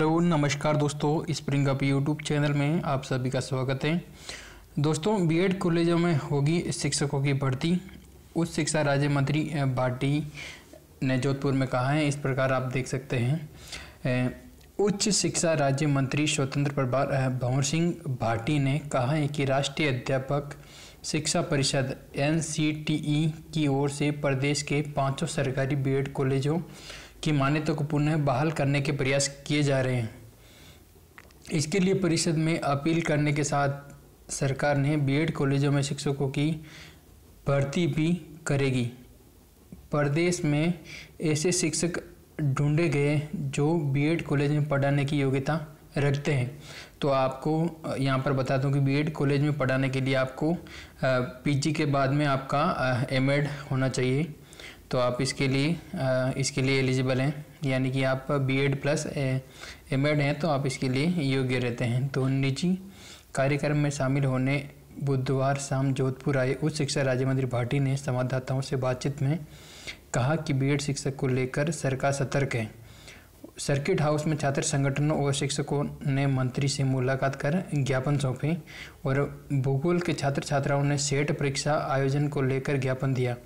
hello नमस्कार दोस्तों spring up YouTube channel में आप सभी का स्वागत है दोस्तों बीएड कॉलेजों में होगी शिक्षकों की भर्ती उच्च शिक्षा राज्य मंत्री भाटी ने जोधपुर में कहा है इस प्रकार आप देख सकते हैं उच्च शिक्षा राज्य मंत्री स्वतंत्र प्रभार भंवर सिंह भाटी ने कहा है कि राष्ट्रीय अध्यापक शिक्षा परिषद एन e, की ओर से प्रदेश के पाँचों सरकारी बी कॉलेजों की मान्यता को पुनः बहाल करने के प्रयास किए जा रहे हैं इसके लिए परिषद में अपील करने के साथ सरकार ने बीएड कॉलेजों में शिक्षकों की भर्ती भी करेगी प्रदेश में ऐसे शिक्षक ढूंढे गए जो बीएड कॉलेज में पढ़ाने की योग्यता रखते हैं तो आपको यहाँ पर बता दूँ कि बीएड कॉलेज में पढ़ाने के लिए आपको पीजी के बाद में आपका एमएड होना चाहिए तो आप इसके लिए इसके लिए एलिजिबल हैं यानी कि आप बीएड प्लस एम एड हैं तो आप इसके लिए योग्य रहते हैं तो निजी कार्यक्रम में शामिल होने बुधवार शाम जोधपुर आए उच्च शिक्षा राज्य मंत्री भाटी ने संवाददाताओं से बातचीत में कहा कि बीएड शिक्षक को लेकर सरकार सतर्क है सर्किट हाउस में छात्र संगठनों और शिक्षकों ने मंत्री से मुलाकात कर ज्ञापन सौंपे और भूगोल के छात्र छात्राओं ने सेट परीक्षा आयोजन को लेकर ज्ञापन दिया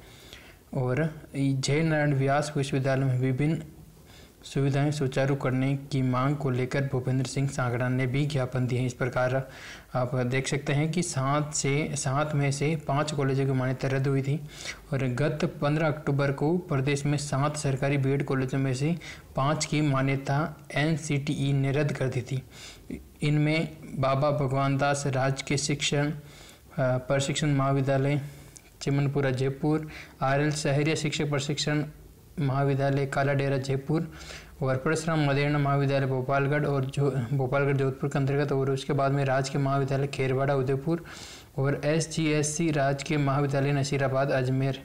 और जय नारायण व्यास विश्वविद्यालय में विभिन्न सुविधाएं सुचारू करने की मांग को लेकर भूपेंद्र सिंह सांगड़ा ने भी ज्ञापन दिए इस प्रकार आप देख सकते हैं कि सात से सात में से पाँच कॉलेजों की मान्यता रद्द हुई थी और गत 15 अक्टूबर को प्रदेश में सात सरकारी बीएड कॉलेजों में से पाँच की मान्यता एनसीटीई e ने रद्द कर दी थी इनमें बाबा भगवान दास राजकीय शिक्षण प्रशिक्षण महाविद्यालय चिमनपुरा जयपुर आर एल शहरीय शिक्षक प्रशिक्षण महाविद्यालय काला डेरा जयपुर और परशुराम मदेरणा महाविद्यालय भोपालगढ़ और जो भोपालगढ़ जोधपुर के अंतर्गत और उसके बाद में राजकीय महाविद्यालय खेरवाड़ा उदयपुर और एस जी एस सी राजकीय महाविद्यालय नसीराबाद अजमेर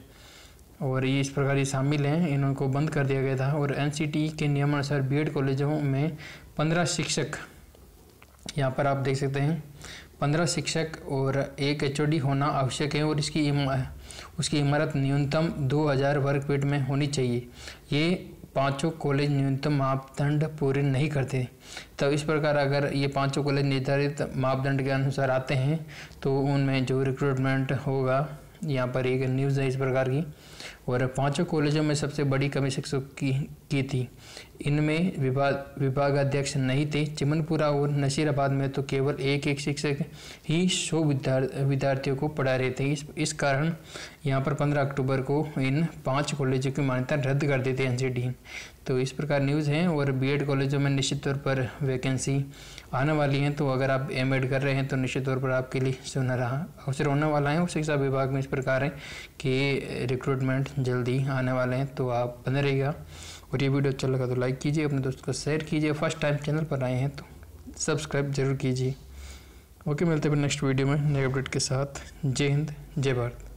और ये इस प्रकार ये शामिल हैं इनको बंद कर दिया गया था और एन के नियमानुसार बी एड कॉलेजों में पंद्रह शिक्षक यहाँ पर आप देख सकते हैं पंद्रह शिक्षक और एक एच होना आवश्यक है और इसकी इम, उसकी इमारत न्यूनतम दो हज़ार वर्ग फीट में होनी चाहिए ये पांचों कॉलेज न्यूनतम मापदंड पूरे नहीं करते तो इस प्रकार अगर ये पांचों कॉलेज निर्धारित मापदंड के अनुसार आते हैं तो उनमें जो रिक्रूटमेंट होगा यहाँ पर एक न्यूज़ है इस प्रकार की और पांचों कॉलेजों में सबसे बड़ी कमी शिक्षकों की की थी इनमें विभाग विभागाध्यक्ष नहीं थे चिमनपुरा और नसीराबाद में तो केवल एक एक शिक्षक ही सौ विद्यार्थियों को पढ़ा रहे थे इस इस कारण यहाँ पर 15 अक्टूबर को इन पांच कॉलेजों की मान्यता रद्द कर देते एन तो इस प्रकार न्यूज़ हैं और बी कॉलेजों में निश्चित तौर पर वैकेंसी आने वाली हैं तो अगर आप एम कर रहे हैं तो निश्चित तौर पर आपके लिए सुनहरा अवसर होने वाला है और शिक्षा विभाग में प्रकार है कि रिक्रूटमेंट जल्दी आने वाले हैं तो आप बने रहिएगा और ये वीडियो अच्छा लगा तो लाइक कीजिए अपने दोस्तों को शेयर कीजिए फर्स्ट टाइम चैनल पर आए हैं तो सब्सक्राइब जरूर कीजिए ओके मिलते हैं नेक्स्ट वीडियो में नए अपडेट के साथ जय हिंद जय भारत